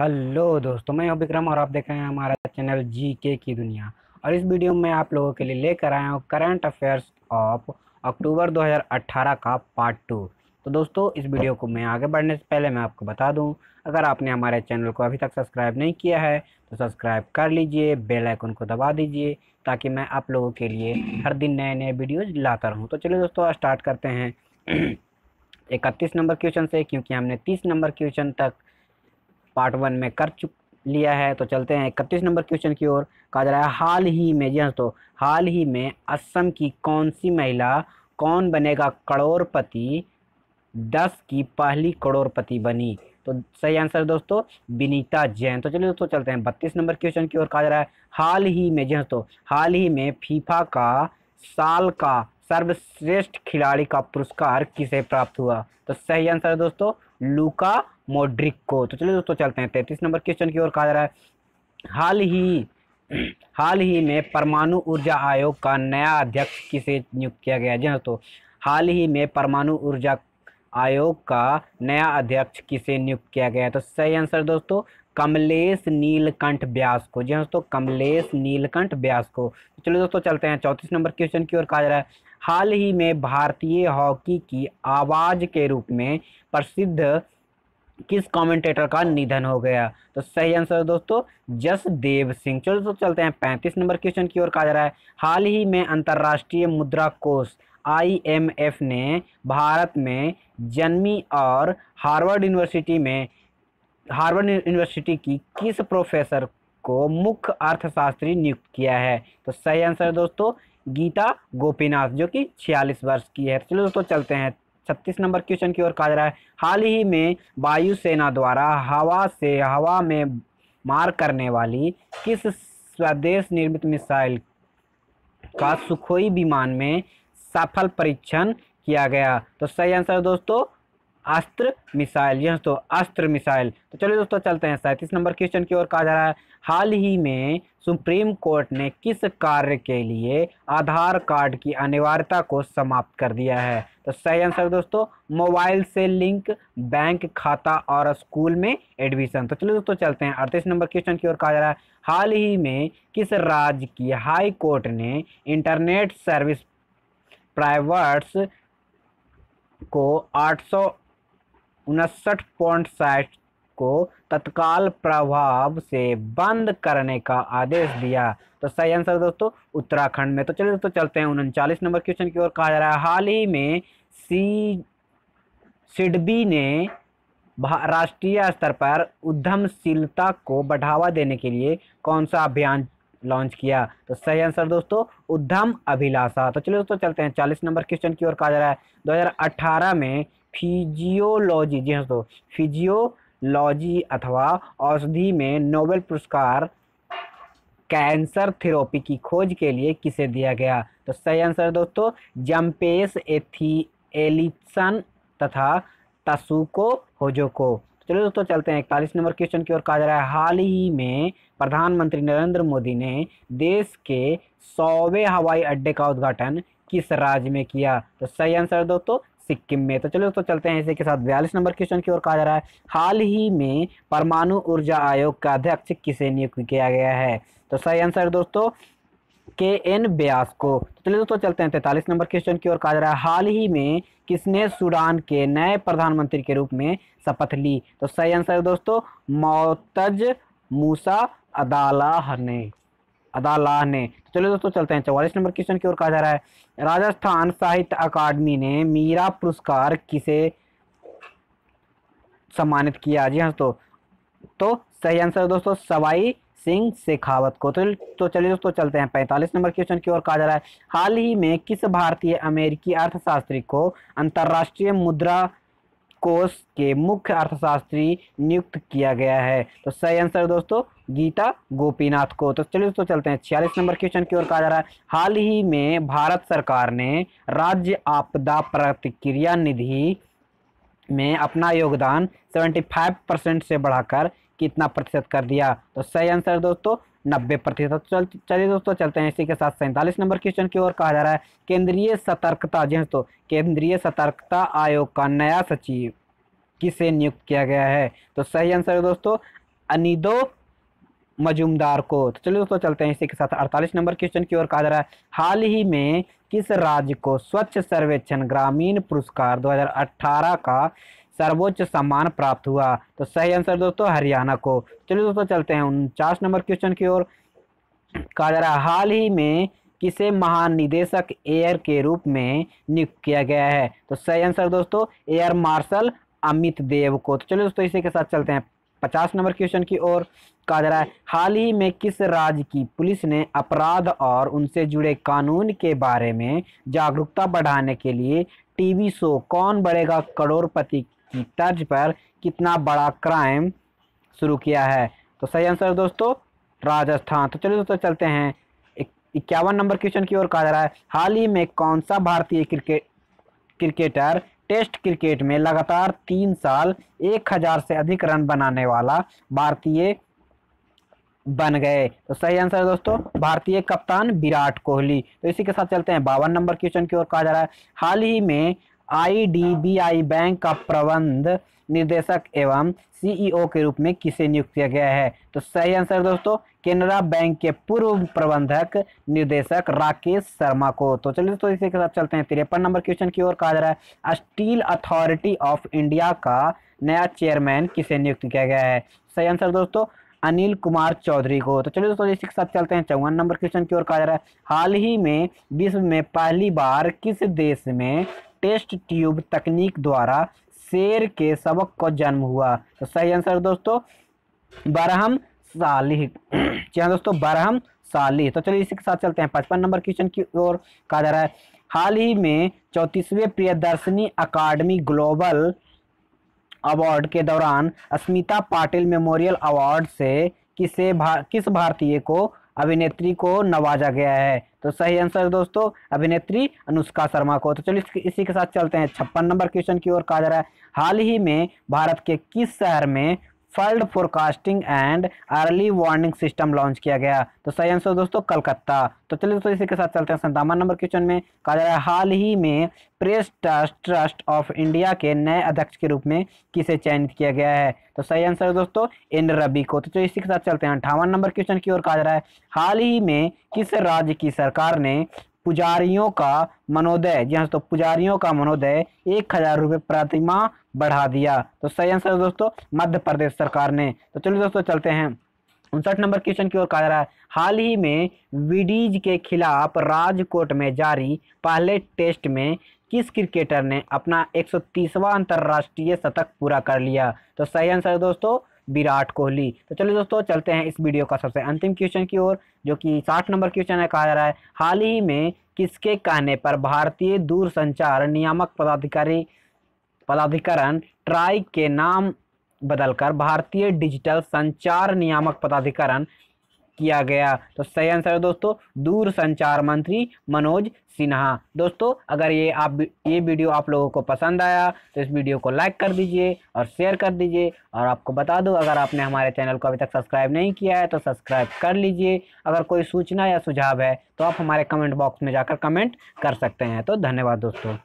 hello दोस्तों मैं हूं विक्रम और आप देख रहे हैं हमारा चैनल जी के की दुनिया और इस वीडियो में आप लोगों के लिए लेकर आया हूं करंट अफेयर्स ऑफ अक्टूबर 2018 का पार्ट टू तो दोस्तों इस वीडियो को मैं आगे बढ़ने से पहले मैं आपको बता दूं अगर आपने हमारे चैनल को अभी तक सब्सक्राइब नहीं किया है तो सब्सक्राइब कर लीजिए बेलाइकन को दबा दीजिए ताकि मैं आप लोगों के लिए हर दिन नए नए वीडियोज़ लाता रहूँ तो चलिए दोस्तों स्टार्ट करते हैं इकतीस नंबर क्वेश्चन से क्योंकि हमने तीस नंबर क्वेश्चन तक पार्ट वन में कर चुक लिया है तो चलते हैं इकतीस नंबर क्वेश्चन की ओर कहा जा रहा है हाल ही में जी हाँ तो हाल ही में असम की कौन सी महिला कौन बनेगा करोड़पति दस की पहली करोड़पति बनी तो सही आंसर दोस्तों विनीता जैन तो चलिए दोस्तों चलते हैं बत्तीस नंबर क्वेश्चन की ओर कहा जा रहा है हाल ही में जी हाँ तो हाल ही में फीफा का साल का सर्वश्रेष्ठ खिलाड़ी का पुरस्कार किसे प्राप्त हुआ तो सही आंसर है दोस्तों लुका मोड्रिक को तो चलिए दोस्तों चलते हैं तैतीस नंबर क्वेश्चन की ओर कहा जा रहा है हाल ही हाल ही में परमाणु ऊर्जा आयोग का नया अध्यक्ष किसे नियुक्त किया गया जी हाँ दोस्तों हाल ही में परमाणु ऊर्जा आयोग का नया अध्यक्ष किसे नियुक्त किया गया है तो सही आंसर दोस्तों कमलेश नीलकंठ व्यास को जी हाँ दोस्तों कमलेश नीलकंठ व्यास को तो चलिए दोस्तों चलते हैं चौंतीस नंबर क्वेश्चन की ओर कहा जा रहा है हाल ही में भारतीय हॉकी की आवाज़ के रूप में प्रसिद्ध किस कमेंटेटर का निधन हो गया तो सही आंसर दोस्तों दोस्तों जसदेव सिंह चलो दोस्तों चलते हैं पैंतीस नंबर क्वेश्चन की ओर कहा जा रहा है हाल ही में अंतर्राष्ट्रीय मुद्रा कोष आईएमएफ ने भारत में जन्मी और हार्वर्ड यूनिवर्सिटी में हार्वर्ड यूनिवर्सिटी की किस प्रोफेसर को मुख्य अर्थशास्त्री नियुक्त किया है तो सही आंसर दोस्तों गीता गोपीनाथ जो कि छियालीस वर्ष की है चलो दोस्तों चलते हैं छत्तीस नंबर क्वेश्चन की ओर कहा जा रहा है हाल ही में वायुसेना द्वारा हवा से हवा में मार करने वाली किस स्वदेश निर्मित मिसाइल का सुखोई विमान में सफल परीक्षण किया गया तो सही आंसर दोस्तों अस्त्र मिसाइल यह दोस्तों अस्त्र मिसाइल तो चलिए दोस्तों चलते हैं सैंतीस नंबर क्वेश्चन की ओर कहा जा रहा है हाल ही में सुप्रीम कोर्ट ने किस कार्य के लिए आधार कार्ड की अनिवार्यता को समाप्त कर दिया है तो सही आंसर दोस्तों मोबाइल से लिंक बैंक खाता और स्कूल में एडमिशन तो चलिए दोस्तों चलते हैं अड़तीस नंबर क्वेश्चन की ओर कहा जा रहा है हाल ही में किस राज्य की हाई कोर्ट ने इंटरनेट सर्विस प्राइवर्ट्स को आठ सौ उनसठ पॉइंट साठ को तत्काल प्रभाव से बंद करने का आदेश दिया तो सही आंसर दोस्तों उत्तराखंड में तो चलिए दोस्तों चलते हैं उनचालीस नंबर क्वेश्चन की ओर कहा जा रहा है हाल ही में सी सिडबी ने राष्ट्रीय स्तर पर उद्यमशीलता को बढ़ावा देने के लिए कौन सा अभियान लॉन्च किया तो सही आंसर दोस्तों उद्यम अभिलाषा तो चलिए दोस्तों चलते हैं चालीस नंबर क्वेश्चन की ओर कहा जा रहा है दो में फिजियोलॉजी जी हाँ दोस्तों फिजियोलॉजी अथवा औषधि में नोबेल पुरस्कार कैंसर थेरोपी की खोज के लिए किसे दिया गया तो सही आंसर दोस्तों जम्पेस एथी एलिसन तथा तसुको होजो को तो चलो दोस्तों चलते हैं इकतालीस नंबर क्वेश्चन की ओर कहा जा रहा है हाल ही में प्रधानमंत्री नरेंद्र मोदी ने देश के सौवे हवाई अड्डे का उद्घाटन किस राज्य में किया तो सही आंसर दोस्तों सिक्किम में तो चलो दोस्तों चलते हैं इसी के साथ बयालीस नंबर क्वेश्चन की ओर कहा जा रहा है हाल ही में परमाणु ऊर्जा आयोग का अध्यक्ष किसे नियुक्त किया गया है तो सही आंसर दोस्तों के एन ब्यास को तो चलिए दोस्तों चलते हैं तैतालीस नंबर क्वेश्चन की ओर कहा जा रहा है हाल ही में किसने सूडान के नए प्रधानमंत्री के रूप में शपथ ली तो सही आंसर दोस्तों मोतज मूसा अदालाह ने अदालाह ने चलो दोस्तों चलते हैं चौवालीस नंबर क्वेश्चन की ओर कहा जा रहा है राजस्थान साहित्य अकादमी ने मीरा पुरस्कार किसे सम्मानित किया जी हाँ तो, तो सही आंसर दोस्तों सवाई सिंह शेखावत को तो तो चलिए दोस्तों चलते हैं पैंतालीस नंबर क्वेश्चन की ओर कहा जा रहा है हाल ही में किस भारतीय अमेरिकी अर्थशास्त्री को अंतर्राष्ट्रीय मुद्रा कोष के मुख्य अर्थशास्त्री नियुक्त किया गया है तो सही आंसर दोस्तों गीता गोपीनाथ को तो चलिए दोस्तों चलते हैं छियालीस नंबर क्वेश्चन की ओर कहा जा रहा है हाल ही में भारत सरकार ने राज्य आपदा प्रतिक्रिया निधि में अपना योगदान फाइव परसेंट से बढ़ाकर कितना प्रतिशत कर दिया तो सही आंसर दोस्तों नब्बे प्रतिशत तो चल चलिए दोस्तों चलते हैं इसी के साथ सैंतालीस नंबर क्वेश्चन की ओर कहा जा रहा है केंद्रीय सतर्कता जी हाँ दोस्तों केंद्रीय सतर्कता आयोग का नया सचिव किसे नियुक्त किया गया है तो सही आंसर है दोस्तों अनिदो मजुमदार को तो चलिए दोस्तों चलते हैं इसी के साथ अड़तालीस नंबर क्वेश्चन की ओर कहा जा रहा है हाल ही में किस राज्य को स्वच्छ सर्वेक्षण ग्रामीण पुरस्कार 2018 का सर्वोच्च सम्मान प्राप्त हुआ तो सही आंसर दोस्तों हरियाणा को चलिए दोस्तों चलते हैं उनचास नंबर क्वेश्चन की ओर कहा जा रहा हाल ही में किसे महानिदेशक एयर के रूप में नियुक्त किया गया है तो सही आंसर दोस्तों एयर मार्शल अमित देव को तो चलिए दोस्तों इसी के साथ चलते हैं पचास नंबर क्वेश्चन की ओर कहा जा रहा है हाल ही में किस राज्य की पुलिस ने अपराध और उनसे जुड़े कानून के बारे में जागरूकता बढ़ाने के लिए टीवी शो कौन बढ़ेगा करोड़पति की तर्ज पर कितना बड़ा क्राइम शुरू किया है तो सही आंसर दोस्तों राजस्थान तो चलिए दोस्तों चलते हैं इक्यावन नंबर क्वेश्चन की ओर कहा जा रहा है हाल ही में कौन सा भारतीय क्रिकेट क्रिकेटर टेस्ट क्रिकेट में लगातार तीन साल एक हज़ार से अधिक रन बनाने वाला भारतीय बन गए तो सही आंसर है दोस्तों भारतीय कप्तान विराट कोहली तो इसी के साथ चलते हैं बावन नंबर क्वेश्चन की ओर कहा जा रहा है हाल ही में आईडीबीआई बैंक का प्रबंध निदेशक एवं सीईओ के रूप में किसे नियुक्त किया गया है तो सही आंसर दोस्तों केनरा बैंक के पूर्व प्रबंधक निदेशक राकेश शर्मा को तो चलिए दोस्तों इसी के साथ चलते हैं तिरपन नंबर क्वेश्चन की ओर कहा जा रहा है स्टील अथॉरिटी ऑफ इंडिया का नया चेयरमैन किसे नियुक्त किया गया है सही आंसर दोस्तों अनिल कुमार चौधरी को तो चलिए दोस्तों इसी के साथ चलते हैं चौवन नंबर क्वेश्चन की ओर कहा जा रहा है हाल ही में विश्व में पहली बार किस देश में टेस्ट ट्यूब तकनीक द्वारा शेर के सबक को जन्म हुआ तो सही आंसर दोस्तों बरहम सालिह जी हाँ दोस्तों बरहम साली तो चलिए इसी के साथ चलते हैं पचपन नंबर क्वेश्चन की ओर कहा जा रहा है हाल ही में चौंतीसवें प्रियदर्शनी अकाडमी ग्लोबल अवार्ड के दौरान अस्मिता पाटिल मेमोरियल अवार्ड से किसे भा, किस भारतीय को अभिनेत्री को नवाजा गया है तो सही आंसर दोस्तों अभिनेत्री अनुष्का शर्मा को तो चलिए इसी के साथ चलते हैं छप्पन नंबर क्वेश्चन की ओर कहा जा रहा है हाल ही में भारत के किस शहर में flood forecasting and early warning system launch किया गया तो सही आंसर दोस्तों कलकत्ता तो चलिए दोस्तों इसी के साथ चलते हैं संतावन नंबर क्वेश्चन में कहा जा रहा है हाल ही में press trust trust of India के नए अध्यक्ष के रूप में किसे चयनित किया गया है तो सही आंसर है दोस्तों एन रबी को तो चलिए इसी के साथ चलते हैं अंठावन नंबर क्वेश्चन की ओर कहा जा रहा है हाल ही में किस राज्य की सरकार ने पुजारियों का मनोदय जी हाँ तो पुजारियों का मनोदय एक हजार रुपये प्रतिमा बढ़ा दिया तो सही आंसर दोस्तों मध्य प्रदेश सरकार ने तो चलिए दोस्तों चलते हैं उनसठ नंबर क्वेश्चन की ओर कहा जा रहा है हाल ही में विडीज के खिलाफ राजकोट में जारी पहले टेस्ट में किस क्रिकेटर ने अपना 130वां अंतर्राष्ट्रीय शतक पूरा कर लिया तो सही आंसर दोस्तों विराट कोहली तो चलिए दोस्तों चलते हैं इस वीडियो का सबसे अंतिम क्वेश्चन की ओर जो कि साठ नंबर क्वेश्चन है कहा जा रहा है हाल ही में किसके कहने पर भारतीय दूरसंचार नियामक पदाधिकारी पदाधिकरण ट्राई के नाम बदलकर भारतीय डिजिटल संचार नियामक पदाधिकरण किया गया तो सही आंसर है दोस्तों दूर संचार मंत्री मनोज सिन्हा दोस्तों अगर ये आप ये वीडियो आप लोगों को पसंद आया तो इस वीडियो को लाइक कर दीजिए और शेयर कर दीजिए और आपको बता दूं अगर आपने हमारे चैनल को अभी तक सब्सक्राइब नहीं किया है तो सब्सक्राइब कर लीजिए अगर कोई सूचना या सुझाव है तो आप हमारे कमेंट बॉक्स में जाकर कमेंट कर सकते हैं तो धन्यवाद दोस्तों